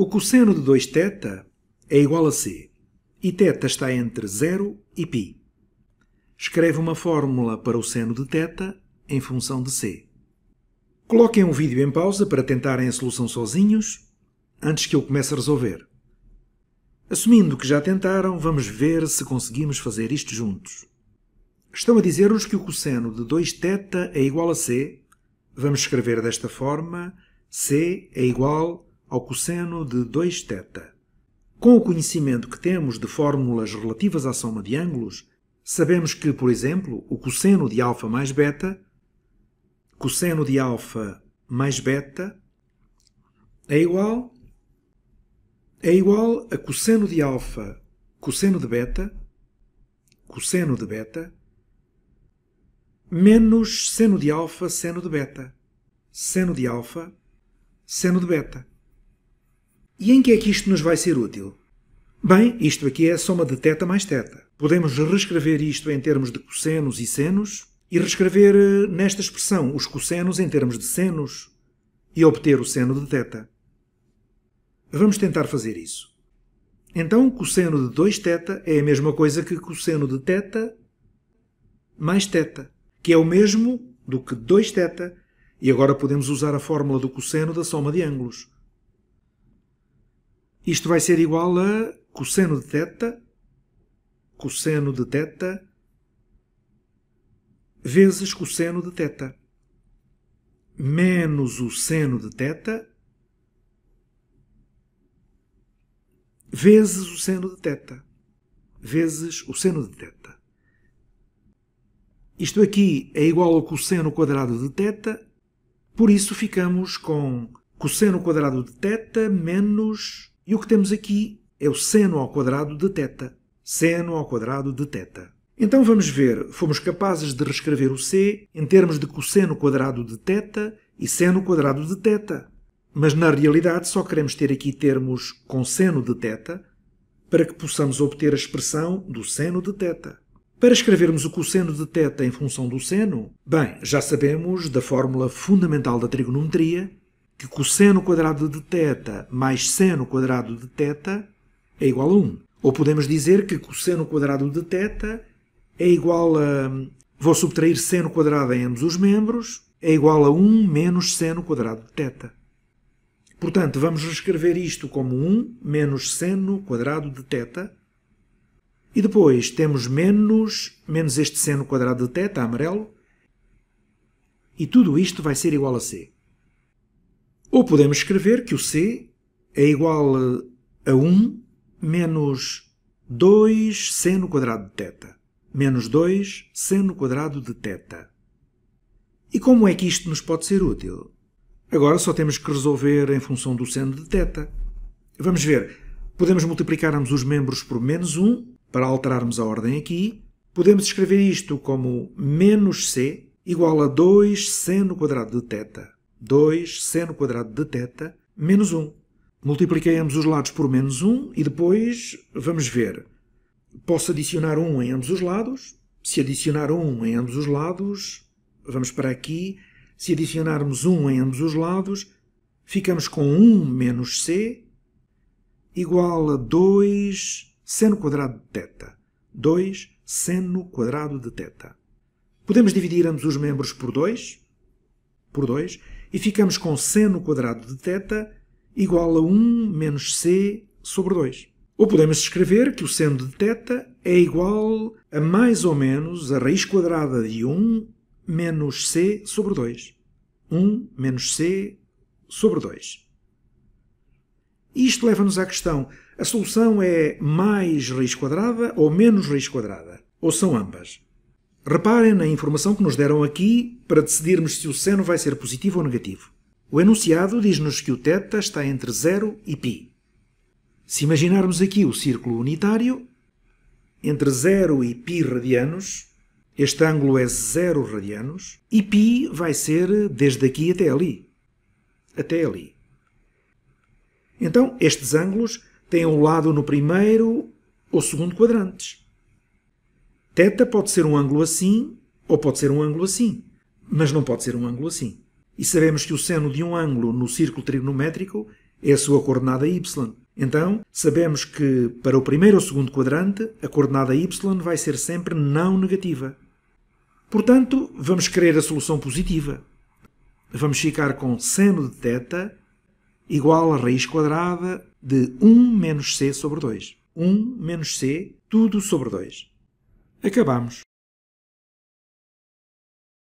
O cosseno de 2θ é igual a c, e θ está entre 0 e π. Escreve uma fórmula para o seno de θ em função de c. Coloquem um vídeo em pausa para tentarem a solução sozinhos, antes que eu comece a resolver. Assumindo que já tentaram, vamos ver se conseguimos fazer isto juntos. Estão a dizer-nos que o cosseno de 2θ é igual a c. Vamos escrever desta forma. c é igual ao cosseno de 2 θ. Com o conhecimento que temos de fórmulas relativas à soma de ângulos, sabemos que, por exemplo, o cosseno de alfa mais beta, cosseno de alfa mais beta é igual é igual a cosseno de alfa, cosseno de beta, cosseno de beta, menos seno de alfa, seno de beta, seno de alfa, seno de beta. E em que é que isto nos vai ser útil? Bem, isto aqui é a soma de teta mais teta. Podemos reescrever isto em termos de cossenos e senos e reescrever eh, nesta expressão os cossenos em termos de senos e obter o seno de teta. Vamos tentar fazer isso. Então, cosseno de 2 teta é a mesma coisa que cosseno de teta mais teta, que é o mesmo do que 2 teta, e agora podemos usar a fórmula do cosseno da soma de ângulos. Isto vai ser igual a cosseno de teta cosseno de teta vezes cosseno de teta menos o seno de teta vezes o seno de teta vezes o seno de teta Isto aqui é igual ao cosseno quadrado de teta por isso ficamos com cosseno quadrado de teta menos e o que temos aqui é o seno ao quadrado de θ. Seno ao quadrado de θ. Então vamos ver, fomos capazes de reescrever o c em termos de cosseno quadrado de θ e seno quadrado de θ. Mas na realidade só queremos ter aqui termos com seno de θ para que possamos obter a expressão do seno de θ. Para escrevermos o cosseno de θ em função do seno, bem, já sabemos da fórmula fundamental da trigonometria que cosseno quadrado de teta mais seno quadrado de teta é igual a 1. Ou podemos dizer que cosseno quadrado de teta é igual a... Vou subtrair seno quadrado em ambos os membros, é igual a 1 menos seno quadrado de teta. Portanto, vamos escrever isto como 1 menos seno quadrado de teta. E depois temos menos, menos este seno quadrado de teta, amarelo. E tudo isto vai ser igual a c. Ou podemos escrever que o C é igual a 1 menos 2 seno quadrado de teta Menos 2 seno quadrado de teta. E como é que isto nos pode ser útil? Agora só temos que resolver em função do seno de θ. Vamos ver. Podemos multiplicarmos os membros por menos 1 para alterarmos a ordem aqui. Podemos escrever isto como menos c igual a 2 seno quadrado de teta. 2 seno quadrado de teta menos 1. Multipliquei ambos os lados por menos 1 e depois vamos ver. Posso adicionar 1 em ambos os lados. Se adicionar 1 em ambos os lados, vamos para aqui. Se adicionarmos 1 em ambos os lados, ficamos com 1 menos c igual a 2 seno quadrado de teta. 2 seno quadrado de teta. Podemos dividir ambos os membros por 2, por 2 e ficamos com c quadrado de θ igual a 1 menos c sobre 2. Ou podemos escrever que o seno de θ é igual a mais ou menos a raiz quadrada de 1 menos c sobre 2. 1 menos c sobre 2. Isto leva-nos à questão: a solução é mais raiz quadrada ou menos raiz quadrada? Ou são ambas? Reparem na informação que nos deram aqui para decidirmos se o seno vai ser positivo ou negativo. O enunciado diz-nos que o θ está entre 0 e π. Se imaginarmos aqui o círculo unitário, entre 0 e π radianos, este ângulo é 0 radianos, e π vai ser desde aqui até ali. Até ali. Então, estes ângulos têm um lado no primeiro ou segundo quadrantes. Teta pode ser um ângulo assim ou pode ser um ângulo assim, mas não pode ser um ângulo assim. E sabemos que o seno de um ângulo no círculo trigonométrico é a sua coordenada y. Então, sabemos que para o primeiro ou segundo quadrante, a coordenada y vai ser sempre não negativa. Portanto, vamos querer a solução positiva. Vamos ficar com seno de θ igual a raiz quadrada de 1 menos c sobre 2. 1 menos c, tudo sobre 2. Acabamos.